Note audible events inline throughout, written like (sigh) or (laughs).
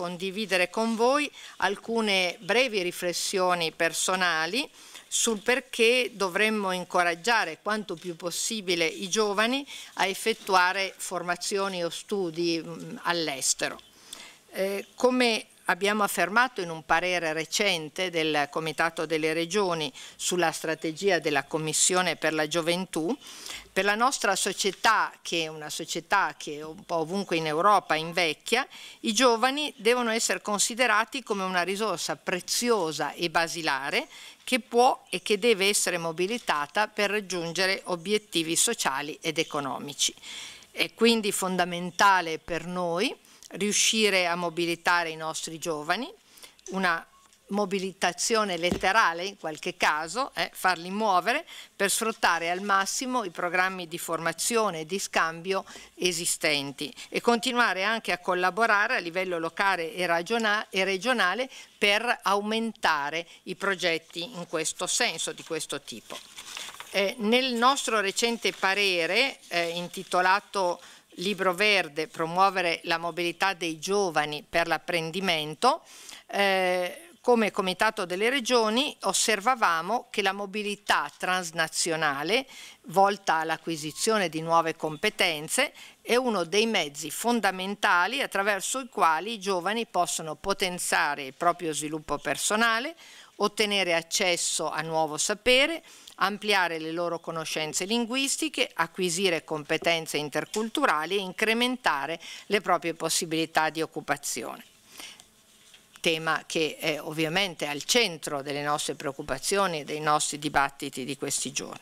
condividere con voi alcune brevi riflessioni personali sul perché dovremmo incoraggiare quanto più possibile i giovani a effettuare formazioni o studi mm, all'estero. Eh, come abbiamo affermato in un parere recente del Comitato delle Regioni sulla strategia della Commissione per la gioventù, per la nostra società, che è una società che un po' ovunque in Europa invecchia, i giovani devono essere considerati come una risorsa preziosa e basilare che può e che deve essere mobilitata per raggiungere obiettivi sociali ed economici. È quindi fondamentale per noi riuscire a mobilitare i nostri giovani, una mobilitazione letterale in qualche caso, eh, farli muovere per sfruttare al massimo i programmi di formazione e di scambio esistenti e continuare anche a collaborare a livello locale e, e regionale per aumentare i progetti in questo senso, di questo tipo. Eh, nel nostro recente parere eh, intitolato Libro Verde, promuovere la mobilità dei giovani per l'apprendimento, eh, come Comitato delle Regioni osservavamo che la mobilità transnazionale volta all'acquisizione di nuove competenze è uno dei mezzi fondamentali attraverso i quali i giovani possono potenziare il proprio sviluppo personale, ottenere accesso a nuovo sapere, ampliare le loro conoscenze linguistiche, acquisire competenze interculturali e incrementare le proprie possibilità di occupazione tema che è ovviamente al centro delle nostre preoccupazioni e dei nostri dibattiti di questi giorni.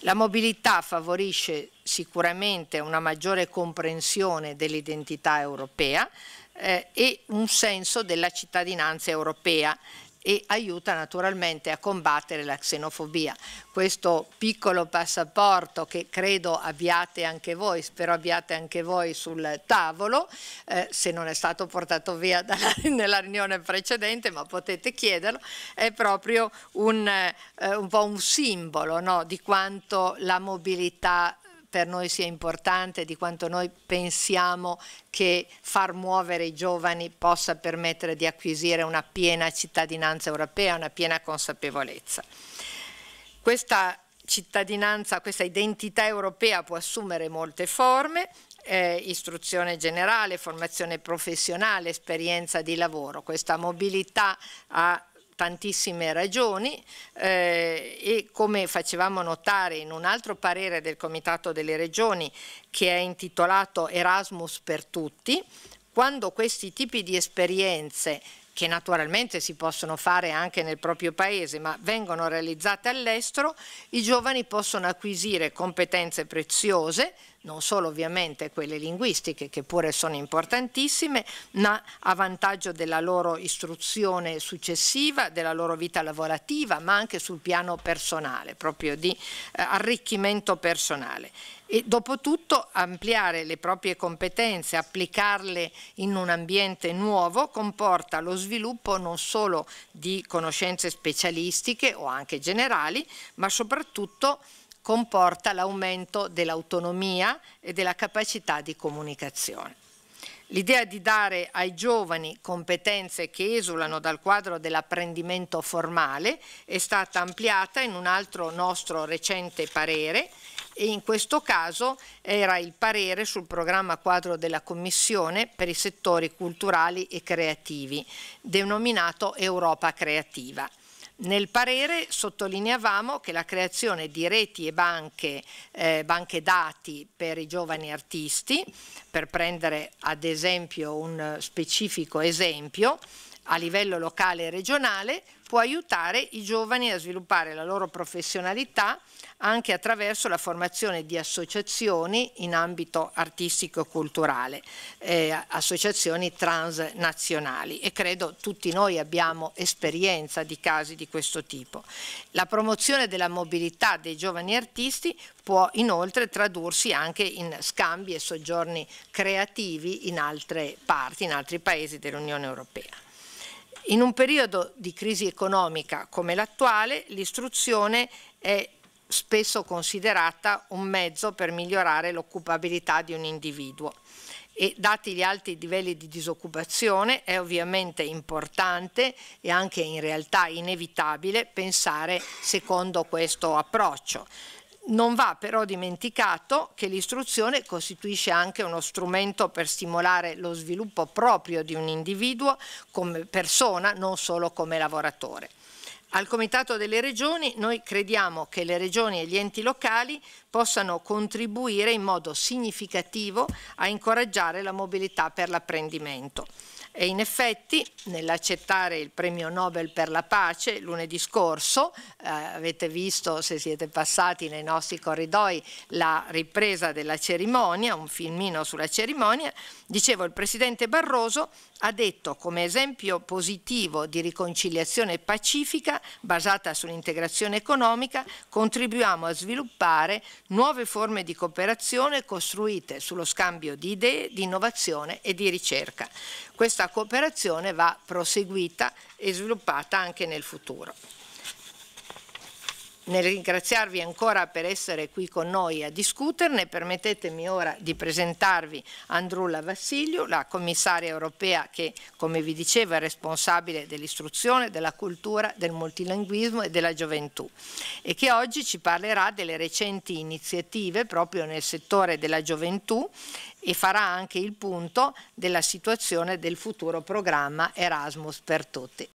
La mobilità favorisce sicuramente una maggiore comprensione dell'identità europea eh, e un senso della cittadinanza europea e aiuta naturalmente a combattere la xenofobia. Questo piccolo passaporto che credo abbiate anche voi, spero abbiate anche voi sul tavolo, eh, se non è stato portato via dalla, (laughs) nella riunione precedente, ma potete chiederlo, è proprio un, eh, un po' un simbolo no, di quanto la mobilità per noi sia importante, di quanto noi pensiamo che far muovere i giovani possa permettere di acquisire una piena cittadinanza europea, una piena consapevolezza. Questa cittadinanza, questa identità europea può assumere molte forme, eh, istruzione generale, formazione professionale, esperienza di lavoro. Questa mobilità ha tantissime ragioni eh, e come facevamo notare in un altro parere del Comitato delle Regioni che è intitolato Erasmus per tutti, quando questi tipi di esperienze che naturalmente si possono fare anche nel proprio paese, ma vengono realizzate all'estero, i giovani possono acquisire competenze preziose, non solo ovviamente quelle linguistiche che pure sono importantissime, ma a vantaggio della loro istruzione successiva, della loro vita lavorativa, ma anche sul piano personale, proprio di eh, arricchimento personale e dopotutto ampliare le proprie competenze, applicarle in un ambiente nuovo comporta lo sviluppo non solo di conoscenze specialistiche o anche generali, ma soprattutto comporta l'aumento dell'autonomia e della capacità di comunicazione. L'idea di dare ai giovani competenze che esulano dal quadro dell'apprendimento formale è stata ampliata in un altro nostro recente parere e in questo caso era il parere sul programma quadro della Commissione per i settori culturali e creativi, denominato Europa Creativa. Nel parere sottolineavamo che la creazione di reti e banche, eh, banche dati per i giovani artisti, per prendere ad esempio un eh, specifico esempio, a livello locale e regionale può aiutare i giovani a sviluppare la loro professionalità anche attraverso la formazione di associazioni in ambito artistico e culturale, eh, associazioni transnazionali e credo tutti noi abbiamo esperienza di casi di questo tipo. La promozione della mobilità dei giovani artisti può inoltre tradursi anche in scambi e soggiorni creativi in altre parti, in altri paesi dell'Unione Europea. In un periodo di crisi economica come l'attuale, l'istruzione è spesso considerata un mezzo per migliorare l'occupabilità di un individuo e dati gli alti livelli di disoccupazione è ovviamente importante e anche in realtà inevitabile pensare secondo questo approccio. Non va però dimenticato che l'istruzione costituisce anche uno strumento per stimolare lo sviluppo proprio di un individuo come persona, non solo come lavoratore. Al Comitato delle Regioni noi crediamo che le Regioni e gli enti locali possano contribuire in modo significativo a incoraggiare la mobilità per l'apprendimento. E in effetti nell'accettare il premio Nobel per la pace lunedì scorso, eh, avete visto se siete passati nei nostri corridoi la ripresa della cerimonia, un filmino sulla cerimonia, dicevo il Presidente Barroso ha detto come esempio positivo di riconciliazione pacifica basata sull'integrazione economica, contribuiamo a sviluppare nuove forme di cooperazione costruite sullo scambio di idee, di innovazione e di ricerca. Questa cooperazione va proseguita e sviluppata anche nel futuro nel ringraziarvi ancora per essere qui con noi a discuterne, permettetemi ora di presentarvi Andrulla Vassiliu, la commissaria europea che, come vi dicevo, è responsabile dell'istruzione, della cultura, del multilinguismo e della gioventù e che oggi ci parlerà delle recenti iniziative proprio nel settore della gioventù e farà anche il punto della situazione del futuro programma Erasmus per tutti.